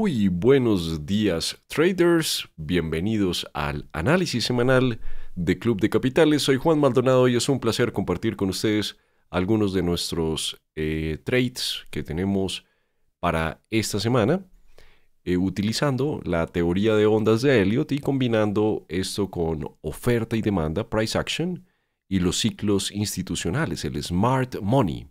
Muy buenos días traders, bienvenidos al análisis semanal de Club de Capitales. Soy Juan Maldonado y es un placer compartir con ustedes algunos de nuestros eh, trades que tenemos para esta semana, eh, utilizando la teoría de ondas de Elliot y combinando esto con oferta y demanda, price action y los ciclos institucionales, el smart money.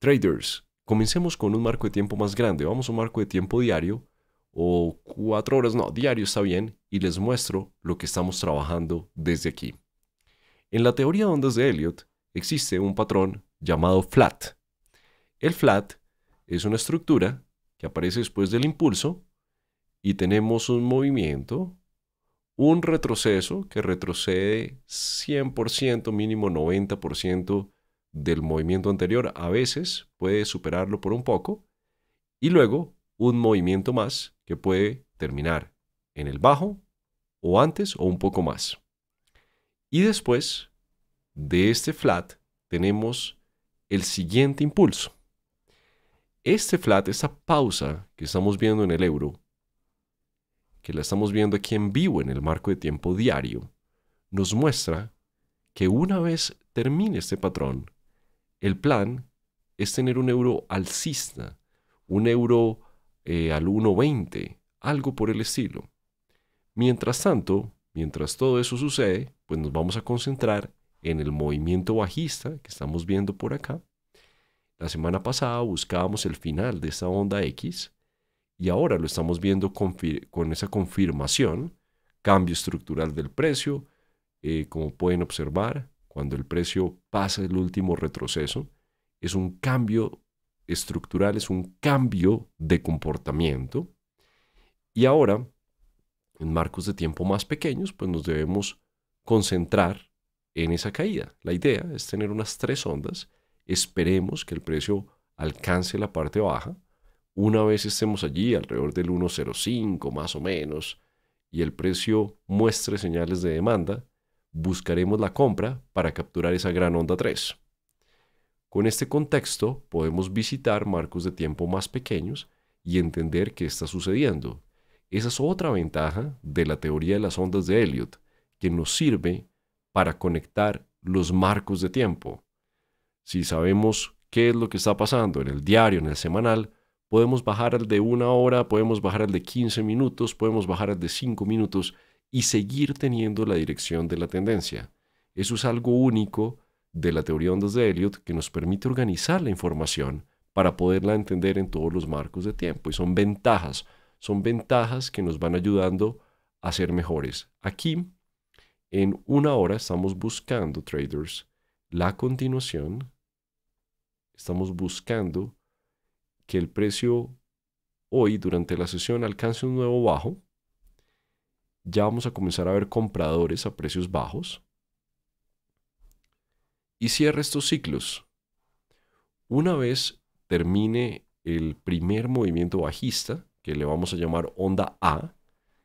Traders, Comencemos con un marco de tiempo más grande. Vamos a un marco de tiempo diario o cuatro horas, no, diario está bien, y les muestro lo que estamos trabajando desde aquí. En la teoría de ondas de Elliot existe un patrón llamado flat. El flat es una estructura que aparece después del impulso y tenemos un movimiento, un retroceso que retrocede 100%, mínimo 90% del movimiento anterior a veces puede superarlo por un poco y luego un movimiento más que puede terminar en el bajo o antes o un poco más. Y después de este flat tenemos el siguiente impulso. Este flat, esta pausa que estamos viendo en el euro, que la estamos viendo aquí en vivo en el marco de tiempo diario, nos muestra que una vez termine este patrón, el plan es tener un euro alcista, un euro eh, al 1.20, algo por el estilo. Mientras tanto, mientras todo eso sucede, pues nos vamos a concentrar en el movimiento bajista que estamos viendo por acá. La semana pasada buscábamos el final de esa onda X y ahora lo estamos viendo con esa confirmación, cambio estructural del precio, eh, como pueden observar, cuando el precio pasa el último retroceso, es un cambio estructural, es un cambio de comportamiento. Y ahora, en marcos de tiempo más pequeños, pues nos debemos concentrar en esa caída. La idea es tener unas tres ondas, esperemos que el precio alcance la parte baja, una vez estemos allí alrededor del 1.05 más o menos, y el precio muestre señales de demanda, buscaremos la compra para capturar esa gran onda 3. Con este contexto podemos visitar marcos de tiempo más pequeños y entender qué está sucediendo. Esa es otra ventaja de la teoría de las ondas de Elliot, que nos sirve para conectar los marcos de tiempo. Si sabemos qué es lo que está pasando en el diario, en el semanal, podemos bajar al de una hora, podemos bajar al de 15 minutos, podemos bajar al de 5 minutos y seguir teniendo la dirección de la tendencia. Eso es algo único de la teoría de ondas de Elliot que nos permite organizar la información para poderla entender en todos los marcos de tiempo. Y son ventajas, son ventajas que nos van ayudando a ser mejores. Aquí, en una hora, estamos buscando, traders, la continuación. Estamos buscando que el precio hoy, durante la sesión, alcance un nuevo bajo ya vamos a comenzar a ver compradores a precios bajos. Y cierra estos ciclos. Una vez termine el primer movimiento bajista, que le vamos a llamar onda A,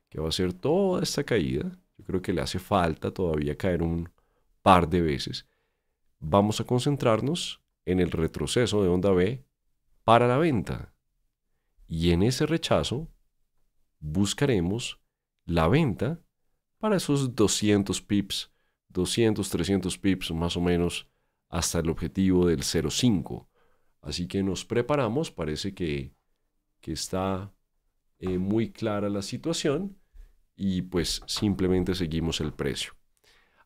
que va a ser toda esta caída, yo creo que le hace falta todavía caer un par de veces, vamos a concentrarnos en el retroceso de onda B para la venta. Y en ese rechazo buscaremos la venta para esos 200 pips, 200, 300 pips más o menos hasta el objetivo del 0,5. Así que nos preparamos, parece que, que está eh, muy clara la situación y pues simplemente seguimos el precio.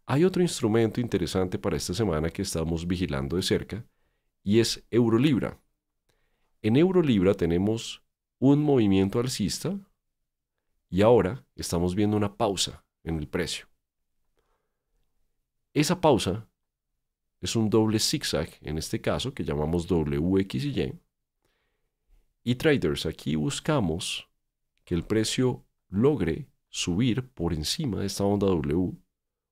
Hay otro instrumento interesante para esta semana que estamos vigilando de cerca y es Eurolibra. En Eurolibra tenemos un movimiento alcista, y ahora estamos viendo una pausa en el precio. Esa pausa es un doble zigzag, en este caso que llamamos WX y Y. Y traders, aquí buscamos que el precio logre subir por encima de esta onda W,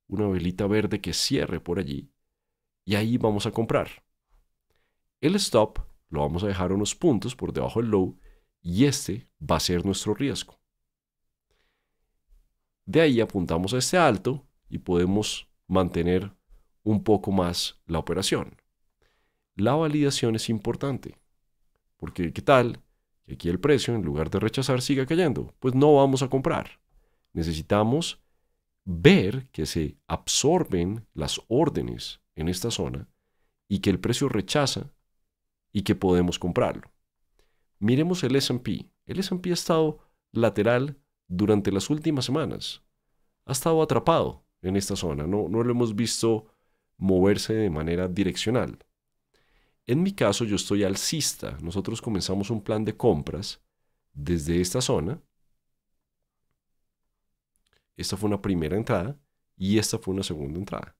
una velita verde que cierre por allí, y ahí vamos a comprar. El stop lo vamos a dejar unos puntos por debajo del low y este va a ser nuestro riesgo. De ahí apuntamos a este alto y podemos mantener un poco más la operación. La validación es importante, porque ¿qué tal? Que aquí el precio, en lugar de rechazar, siga cayendo. Pues no vamos a comprar. Necesitamos ver que se absorben las órdenes en esta zona y que el precio rechaza y que podemos comprarlo. Miremos el SP. El SP ha estado lateral durante las últimas semanas ha estado atrapado en esta zona, no, no lo hemos visto moverse de manera direccional. En mi caso yo estoy alcista, nosotros comenzamos un plan de compras desde esta zona, esta fue una primera entrada y esta fue una segunda entrada.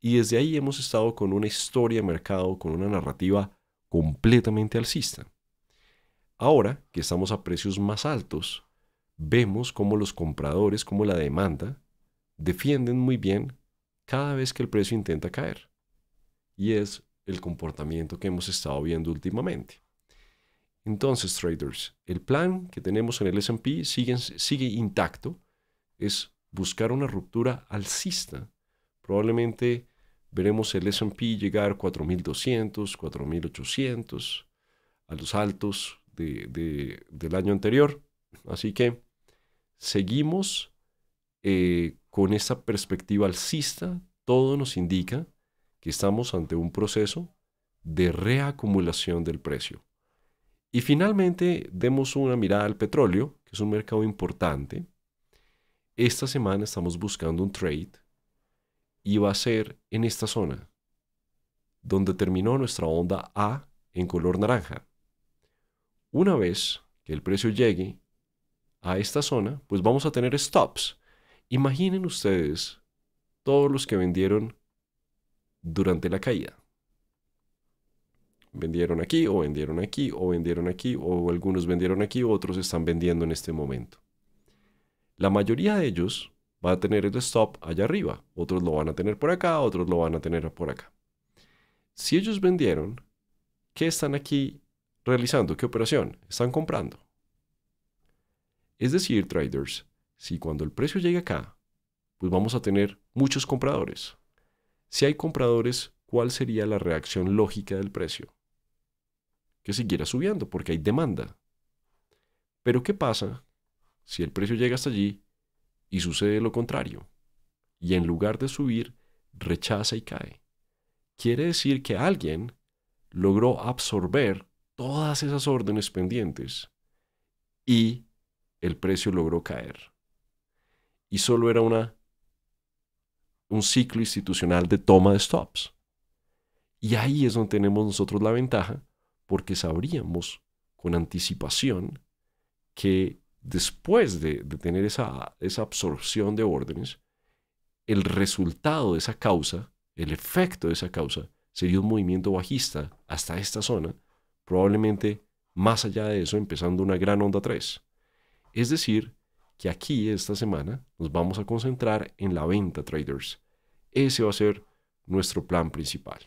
Y desde ahí hemos estado con una historia de mercado, con una narrativa completamente alcista. Ahora que estamos a precios más altos, vemos cómo los compradores, como la demanda, defienden muy bien cada vez que el precio intenta caer. Y es el comportamiento que hemos estado viendo últimamente. Entonces, traders, el plan que tenemos en el SP sigue, sigue intacto. Es buscar una ruptura alcista. Probablemente veremos el SP llegar 4.200, 4.800 a los altos del año anterior. Así que seguimos eh, con esta perspectiva alcista, todo nos indica que estamos ante un proceso de reacumulación del precio. Y finalmente, demos una mirada al petróleo, que es un mercado importante. Esta semana estamos buscando un trade y va a ser en esta zona, donde terminó nuestra onda A en color naranja. Una vez que el precio llegue a esta zona, pues vamos a tener stops. Imaginen ustedes todos los que vendieron durante la caída. Vendieron aquí o vendieron aquí o vendieron aquí o algunos vendieron aquí, otros están vendiendo en este momento. La mayoría de ellos va a tener el stop allá arriba, otros lo van a tener por acá, otros lo van a tener por acá. Si ellos vendieron, ¿qué están aquí realizando? ¿Qué operación? Están comprando. Es decir, traders, si cuando el precio llegue acá, pues vamos a tener muchos compradores. Si hay compradores, ¿cuál sería la reacción lógica del precio? Que siguiera subiendo porque hay demanda. Pero ¿qué pasa si el precio llega hasta allí y sucede lo contrario? Y en lugar de subir, rechaza y cae. Quiere decir que alguien logró absorber todas esas órdenes pendientes y el precio logró caer. Y solo era una, un ciclo institucional de toma de stops. Y ahí es donde tenemos nosotros la ventaja, porque sabríamos con anticipación que después de, tener esa, esa absorción de órdenes, el resultado de esa causa, el efecto de esa causa, sería un movimiento bajista hasta esta zona, probablemente más allá de eso, empezando una gran onda 3. Es decir, que aquí esta semana nos vamos a concentrar en la venta, traders. Ese va a ser nuestro plan principal.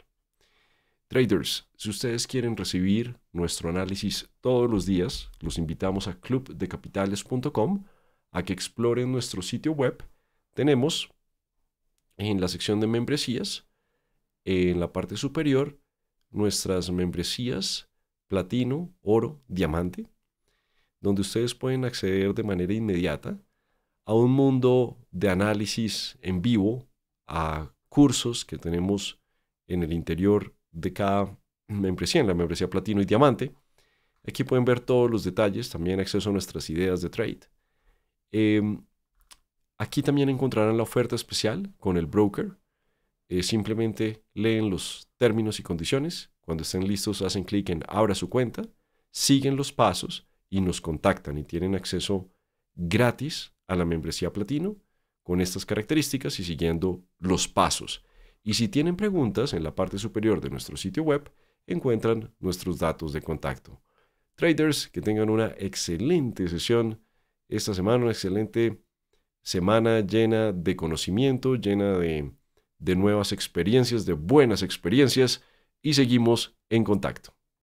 Traders, si ustedes quieren recibir nuestro análisis todos los días, los invitamos a clubdecapitales.com a que exploren nuestro sitio web. Tenemos en la sección de membresías, en la parte superior, nuestras membresías platino, oro, diamante donde ustedes pueden acceder de manera inmediata a un mundo de análisis en vivo, a cursos que tenemos en el interior de cada membresía, en la membresía platino y diamante. Aquí pueden ver todos los detalles, también acceso a nuestras ideas de trade. Em, aquí también encontrarán la oferta especial con el broker. Eh, simplemente leen los términos y condiciones. Cuando estén listos, hacen clic en abra su cuenta, siguen los pasos y nos contactan y tienen acceso gratis a la membresía platino con estas características y siguiendo los pasos. Y si tienen preguntas, en la parte superior de nuestro sitio web encuentran nuestros datos de contacto. Traders, que tengan una excelente sesión esta semana, una excelente semana llena de conocimiento, llena de, de nuevas experiencias, de buenas experiencias y seguimos en contacto.